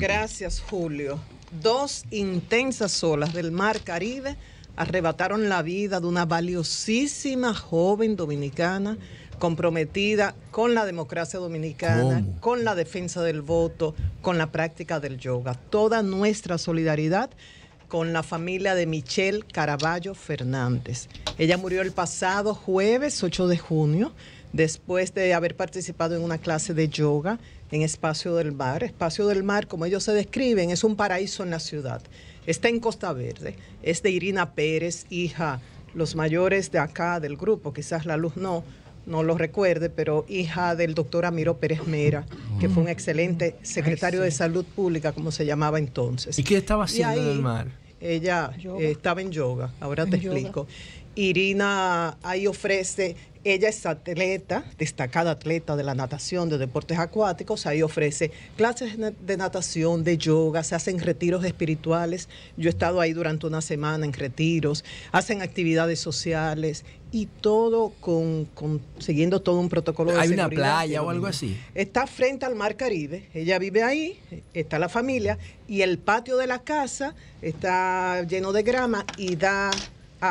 Gracias, Julio. Dos intensas olas del Mar Caribe arrebataron la vida de una valiosísima joven dominicana comprometida con la democracia dominicana, con la defensa del voto, con la práctica del yoga. Toda nuestra solidaridad con la familia de Michelle Caraballo Fernández. Ella murió el pasado jueves 8 de junio después de haber participado en una clase de yoga en Espacio del Mar. Espacio del Mar, como ellos se describen, es un paraíso en la ciudad. Está en Costa Verde, es de Irina Pérez, hija, los mayores de acá del grupo, quizás la luz no, no lo recuerde, pero hija del doctor Amiro Pérez Mera, que fue un excelente secretario de Salud Pública, como se llamaba entonces. ¿Y qué estaba haciendo en el mar? Ella eh, estaba en yoga, ahora te explico. Irina ahí ofrece ella es atleta, destacada atleta de la natación, de deportes acuáticos. Ahí ofrece clases de natación, de yoga, se hacen retiros espirituales. Yo he estado ahí durante una semana en retiros, hacen actividades sociales y todo con, siguiendo todo un protocolo de Hay una playa o algo así. Está frente al Mar Caribe. Ella vive ahí, está la familia y el patio de la casa está lleno de grama y da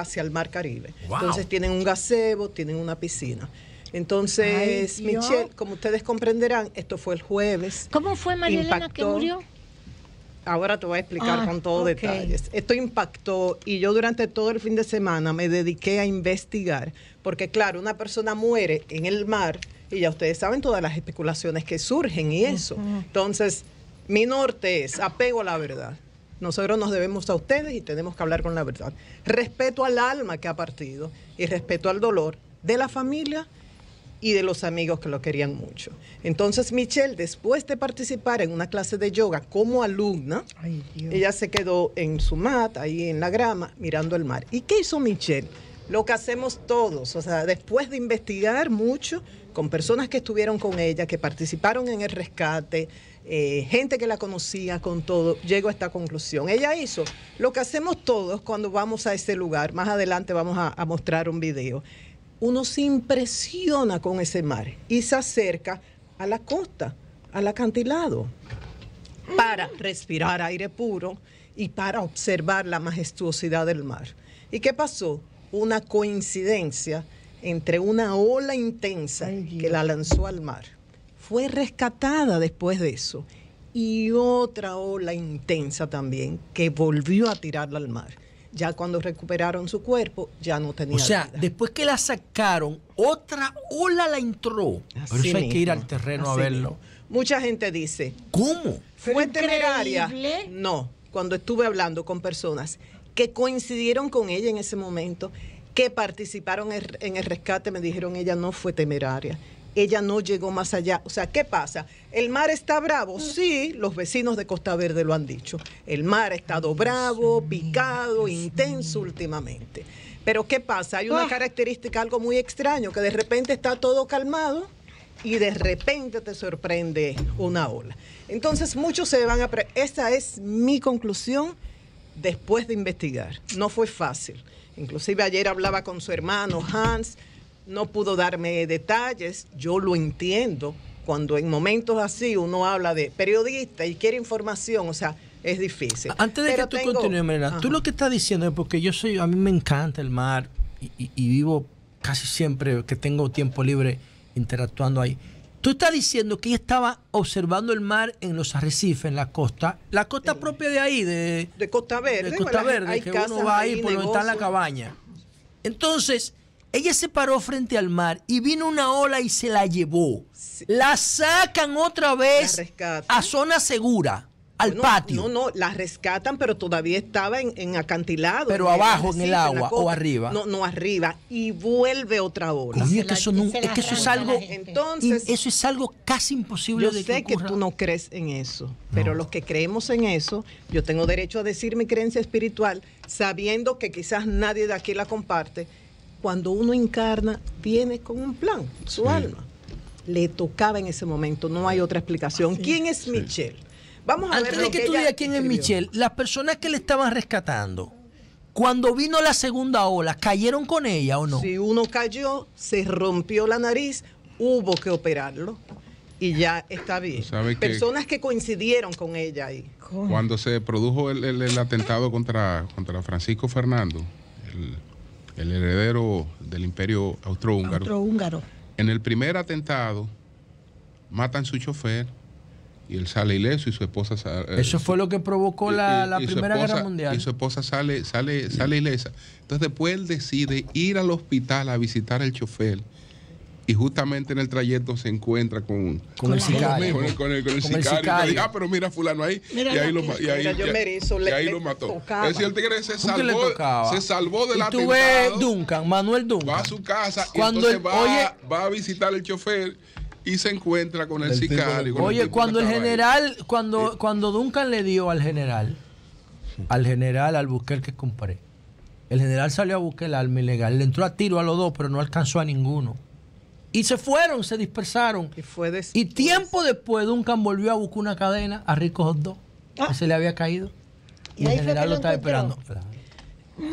hacia el Mar Caribe. Entonces tienen un gazebo, tienen una piscina. Entonces, Michelle, como ustedes comprenderán, esto fue el jueves. ¿Cómo fue María que murió? Ahora te voy a explicar ah, con todos los detalles. Esto impactó y yo durante todo el fin de semana me dediqué a investigar, porque claro, una persona muere en el mar y ya ustedes saben todas las especulaciones que surgen y eso. Entonces, mi norte es apego a la verdad. Nosotros nos debemos a ustedes y tenemos que hablar con la verdad. Respeto al alma que ha partido y respeto al dolor de la familia y de los amigos que lo querían mucho. Entonces Michelle, después de participar en una clase de yoga como alumna, ella se quedó en su mat, ahí en la grama, mirando el mar. ¿Y qué hizo Michelle? Lo que hacemos todos, o sea, después de investigar mucho con personas que estuvieron con ella, que participaron en el rescate, eh, gente que la conocía, con todo, llegó a esta conclusión. Ella hizo lo que hacemos todos cuando vamos a ese lugar. Más adelante vamos a, mostrar un video. Uno se impresiona con ese mar y se acerca a la costa, al acantilado, para respirar aire puro y para observar la majestuosidad del mar. ¿Y qué pasó? Una coincidencia entre una ola intensa que la lanzó al mar fue rescatada después de eso. Y otra ola intensa también que volvió a tirarla al mar. Ya cuando recuperaron su cuerpo, ya no tenía. O sea, después que la sacaron, otra ola la entró. Por eso hay que ir al terreno a verlo. Mucha gente dice. ¿Cómo? ¿Fue temeraria? No. Cuando estuve hablando con personas que coincidieron con ella en ese momento, que participaron en el rescate, me dijeron ella no fue temeraria ella no llegó más allá. O sea, ¿qué pasa? ¿El mar está bravo? Mm. Sí, los vecinos de Costa Verde lo han dicho. El mar ha estado bravo, picado, intenso últimamente. Pero ¿qué pasa? Hay una ah. característica, algo muy extraño, que de repente está todo calmado y de repente te sorprende una ola. Entonces muchos se van a... Esa es mi conclusión después de investigar. No fue fácil. Inclusive ayer hablaba con su hermano Hans no pudo darme detalles, yo lo entiendo. Cuando en momentos así uno habla de periodista y quiere información, o sea, es difícil. Antes de que tú continúes, Mariela, tú lo que estás diciendo es porque yo soy, a mí me encanta el mar y, vivo casi siempre que tengo tiempo libre interactuando ahí. Tú estás diciendo que ella estaba observando el mar en los arrecifes, en la costa, la costa propia de ahí, de, de Costa Verde, de Costa Verde, que uno va ahí por donde está la cabaña. Entonces, ella se paró frente al mar y vino una ola y se la llevó. La sacan otra vez a zona segura, al patio. No, no, la rescatan, pero todavía estaba en, acantilado. Pero abajo, en el agua o arriba. No, no, arriba. Y vuelve otra ola. es que, eso, es, algo. Entonces, eso es algo casi imposible yo sé que, tú no crees en eso, pero los que creemos en eso, yo tengo derecho a decir mi creencia espiritual, sabiendo que quizás nadie de aquí la comparte cuando uno encarna, viene con un plan, su alma. Le tocaba en ese momento, no hay otra explicación. Ah, ¿Quién es Michelle? Vamos a Antes ver de que, tú digas quién es Michelle, las personas que le estaban rescatando, cuando vino la segunda ola, ¿cayeron con ella o no? Si uno cayó, se rompió la nariz, hubo que operarlo y ya está bien. Personas que coincidieron con ella ahí. Cuando se produjo el, atentado contra, contra Francisco Fernando, el el heredero del imperio austrohúngaro. austrohúngaro. En el primer atentado matan su chofer y él sale ileso y su esposa sale, eh, Eso fue lo que provocó la, Primera Guerra Mundial. Y su esposa sale, sale, sale ilesa. Entonces después él decide ir al hospital a visitar al chofer y justamente en el trayecto se encuentra con, con, el sicario. Con, el, sicario. ah, pero mira, fulano ahí. y ahí, lo, y ahí, ahí lo mató. Es cierto el tigre se salvó, se salvó del y atentado. Tuve Duncan, Manuel Duncan. Va a su casa y va, va a visitar el chofer y se encuentra con el, sicario. oye, cuando el general, cuando, eh. cuando Duncan le dio al general, al general, al busquer que compré, el general salió a buscar el arma ilegal, le entró a tiro a los dos, pero no alcanzó a ninguno. Y se fueron, se dispersaron. Y, tiempo después Duncan volvió a buscar una cadena a Rico dos ah. que se le había caído. Y, el general lo estaba esperando.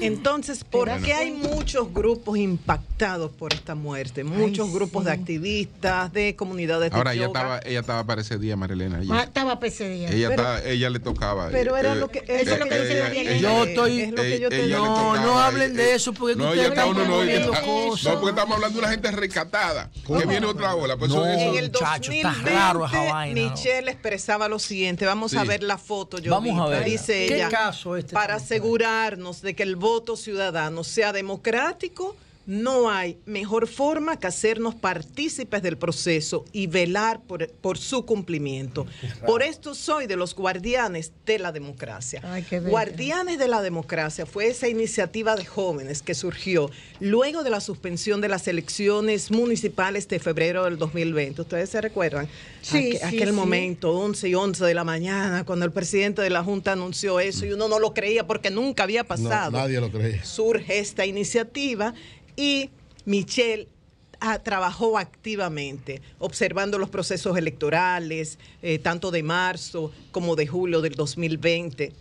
Entonces, ¿por qué hay muchos grupos impactados por esta muerte? Muchos grupos de activistas, de comunidades Ahora, ella estaba, ella estaba para ese día, Marilena. Ella, estaba para ese día. Ella, ella le tocaba. Pero era eh, lo que, eso que yo, eh, yo estoy. Es lo que yo no, no hablen de eso porque no, ustedes están no, no, porque estamos hablando de una gente rescatada. Que viene otra ola. Por pues eso es eso. En el 2020, está raro esa vaina, Michelle expresaba lo siguiente. Vamos a ver la foto. Yo Vamos a ver. Dice ella. Este para asegurarnos de que el voto ciudadano sea democrático no hay mejor forma que hacernos partícipes del proceso y velar por, su cumplimiento. Por esto soy de los guardianes de la democracia. guardianes de la democracia fue esa iniciativa de jóvenes que surgió luego de la suspensión de las elecciones municipales de febrero del 2020. ¿Ustedes se recuerdan? Sí, aquel momento, 11 y 11 de la mañana, cuando el presidente de la Junta anunció eso y uno no lo creía porque nunca había pasado. No, nadie lo creía. Surge esta iniciativa y Michelle ah, trabajó activamente, observando los procesos electorales, eh, tanto de marzo como de julio del 2020,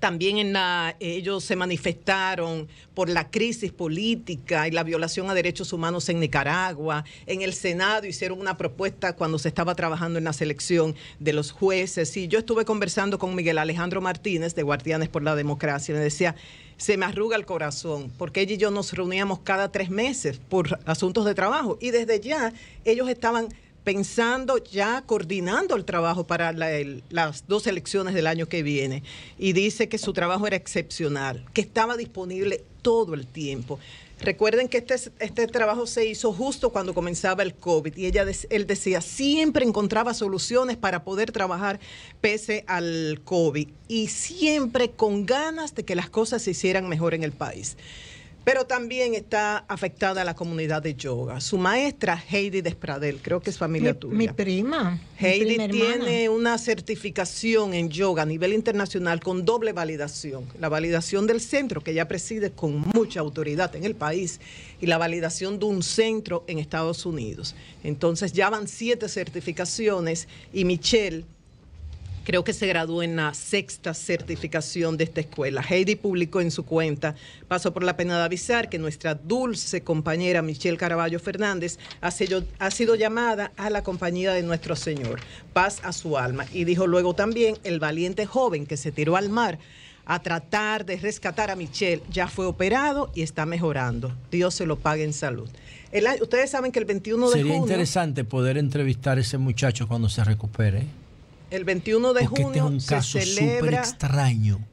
también en eh, ellos se manifestaron por la crisis política y la violación a derechos humanos en Nicaragua. En el Senado hicieron una propuesta cuando se estaba trabajando en la selección de los jueces. Y yo estuve conversando con Miguel Alejandro Martínez de Guardianes por la Democracia. Me decía, se me arruga el corazón, porque ella y yo nos reuníamos cada tres meses por asuntos de trabajo. Y desde ya ellos estaban pensando ya coordinando el trabajo para las dos elecciones del año que viene y dice que su trabajo era excepcional, que estaba disponible todo el tiempo. Recuerden que este, este trabajo se hizo justo cuando comenzaba el COVID y ella, él decía, siempre encontraba soluciones para poder trabajar pese al COVID y siempre con ganas de que las cosas se hicieran mejor en el país. Pero también está afectada la comunidad de yoga. Su maestra, Heidi Despradel, creo que es familia tuya. Mi prima. Heidi tiene una certificación en yoga a nivel internacional con doble validación. La validación del centro, que ella preside con mucha autoridad en el país, y la validación de un centro en Estados Unidos. Entonces ya van siete certificaciones y Michelle creo que se graduó en la sexta certificación de esta escuela. Heidi publicó en su cuenta, pasó por la pena de avisar que nuestra dulce compañera Michelle Caraballo Fernández ha sido, llamada a la compañía de nuestro Señor. Paz a su alma. Y dijo luego también el valiente joven que se tiró al mar a tratar de rescatar a Michelle. Ya fue operado y está mejorando. Dios se lo pague en salud. ustedes saben que el 21 de junio... Sería interesante poder entrevistar a ese muchacho cuando se recupere. El 21 de junio se celebra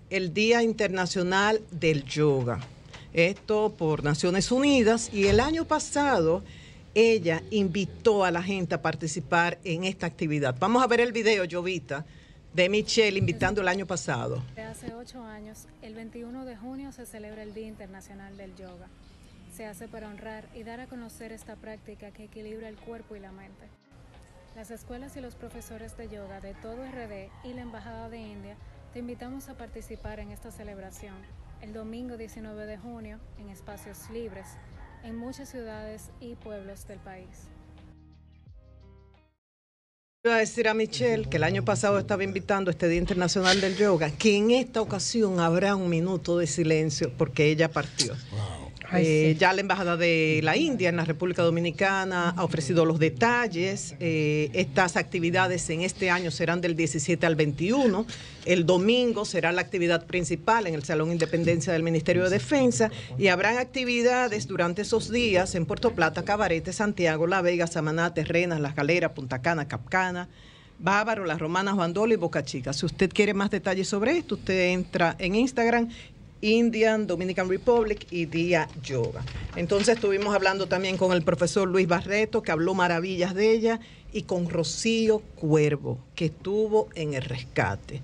el Día Internacional del Yoga. Esto por Naciones Unidas y el año pasado ella invitó a la gente a participar en esta actividad. Vamos a ver el video, Jovita, de Michelle invitando el año pasado. hace ocho años, el 21 de junio se celebra el Día Internacional del Yoga. Se hace para honrar y dar a conocer esta práctica que equilibra el cuerpo y la mente las escuelas y los profesores de yoga de todo RD y la Embajada de India te invitamos a participar en esta celebración el domingo 19 de junio en espacios libres en muchas ciudades y pueblos del país. Voy a decir a Michelle que el año pasado estaba invitando a este Día Internacional del Yoga, que en esta ocasión habrá un minuto de silencio porque ella partió. Eh, ya la Embajada de la India en la República Dominicana ha ofrecido los detalles. Eh, estas actividades en este año serán del 17 al 21. El domingo será la actividad principal en el Salón Independencia del Ministerio de Defensa y habrán actividades durante esos días en Puerto Plata, Cabarete, Santiago, La Vega, Samaná, Terrenas, Las Galeras, Punta Cana, Capcana. Bávaro, Las Romanas, Juan y Boca Chica. Si usted quiere más detalles sobre esto, usted entra en Instagram Indian, Dominican Republic y Día Yoga. Entonces estuvimos hablando también con el profesor Luis Barreto, que habló maravillas de ella, y con Rocío Cuervo, que estuvo en el rescate.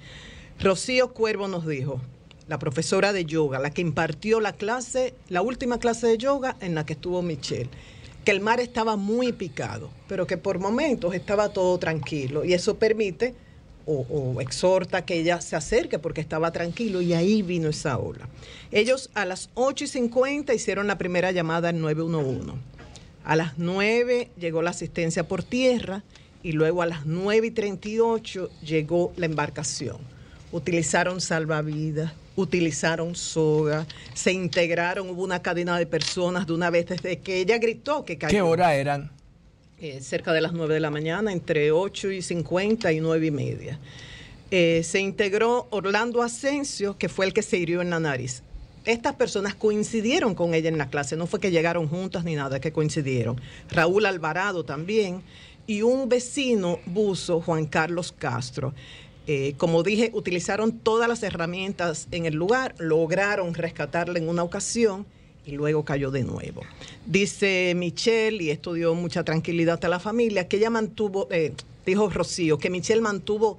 Rocío Cuervo nos dijo, la profesora de yoga, la que impartió la clase, la última clase de yoga en la que estuvo Michelle que el mar estaba muy picado, pero que por momentos estaba todo tranquilo y eso permite o, exhorta que ella se acerque porque estaba tranquilo y ahí vino esa ola. Ellos a las 8 y 50 hicieron la primera llamada al 911. A las 9 llegó la asistencia por tierra y luego a las 9 y 38 llegó la embarcación. Utilizaron salvavidas, utilizaron soga, se integraron, hubo una cadena de personas de una vez desde que ella gritó que cayó. ¿Qué hora eran? Eh, cerca de las 9 de la mañana, entre 8 y 50 y 9 y media. Eh, se integró Orlando Asensio, que fue el que se hirió en la nariz. Estas personas coincidieron con ella en la clase, no fue que llegaron juntas ni nada, que coincidieron. Raúl Alvarado también y un vecino buzo, Juan Carlos Castro. Eh, como dije, utilizaron todas las herramientas en el lugar, lograron rescatarla en una ocasión y luego cayó de nuevo. Dice Michelle, y esto dio mucha tranquilidad a la familia, que ella mantuvo, eh, dijo Rocío, que Michelle mantuvo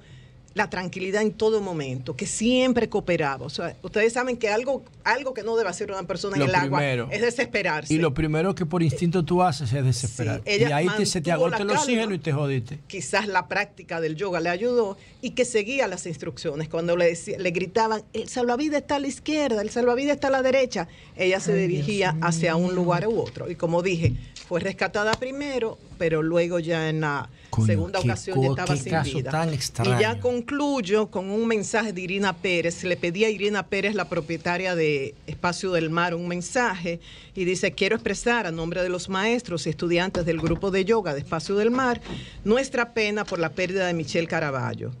la tranquilidad en todo momento, que siempre cooperaba. O sea, ustedes saben que algo, algo que no debe hacer una persona en el agua es desesperarse. Y lo primero que por instinto tú haces es desesperar. y ahí te, se te agota el oxígeno y te jodiste. Quizás la práctica del yoga le ayudó y que seguía las instrucciones. Cuando le, le gritaban, el salvavidas está a la izquierda, el salvavidas está a la derecha, ella se dirigía hacia un lugar u otro. Y como dije, fue rescatada primero, pero luego ya en la segunda ocasión ya estaba sin vida. y ya concluyo con un mensaje de Irina Pérez. Le pedí a Irina Pérez, la propietaria de Espacio del Mar, un mensaje y dice, quiero expresar a nombre de los maestros y estudiantes del grupo de yoga de Espacio del Mar nuestra pena por la pérdida de Michelle Caraballo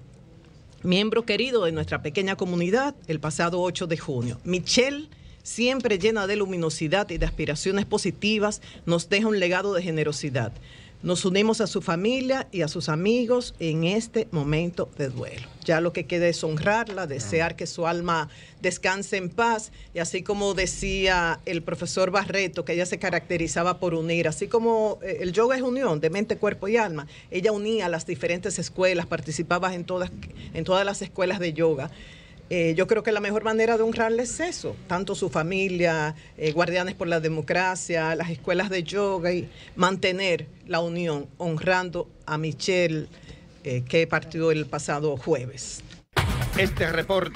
miembro querido de nuestra pequeña comunidad, el pasado 8 de junio. Michelle siempre llena de luminosidad y de aspiraciones positivas, nos deja un legado de generosidad. Nos unimos a su familia y a sus amigos en este momento de duelo. Ya lo que queda es honrarla, desear que su alma descanse en paz y así como decía el profesor Barreto, que ella se caracterizaba por unir, así como eh, el yoga es unión de mente, cuerpo y alma, ella unía las diferentes escuelas, participaba en todas, en todas las escuelas de yoga. Eh, yo creo que la mejor manera de honrarles eso, tanto su familia, eh, guardianes por la democracia, las escuelas de yoga y mantener la unión, honrando a Michelle, eh, que partió el pasado jueves. Este reporte.